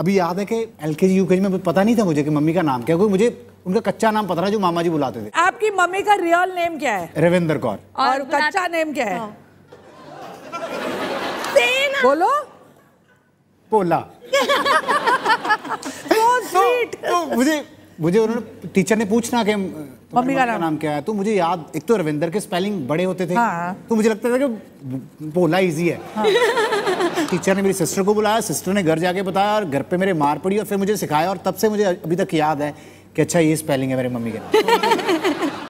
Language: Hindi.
अभी याद है कि एल के जी में पता नहीं था मुझे कि मम्मी का नाम क्या क्योंकि मुझे उनका कच्चा नाम पता था जो मामा जी बुलाते थे आपकी मम्मी का रियल नेम क्या है रविंदर कौर और, कच्चा नेम क्या है हाँ। बोलो पोला so तो, तो मुझे मुझे उन्होंने टीचर ने पूछना कि मम्मी का नाम क्या है तो मुझे याद एक तो रविंदर के स्पेलिंग बड़े होते थे हाँ। तो मुझे लगता था कि पोला इजी है हाँ। टीचर ने मेरी सिस्टर को बुलाया सिस्टर ने घर जाके बताया और घर पे मेरे मार पड़ी और फिर मुझे सिखाया और तब से मुझे अभी तक याद है कि अच्छा ये स्पेलिंग है मेरे मम्मी का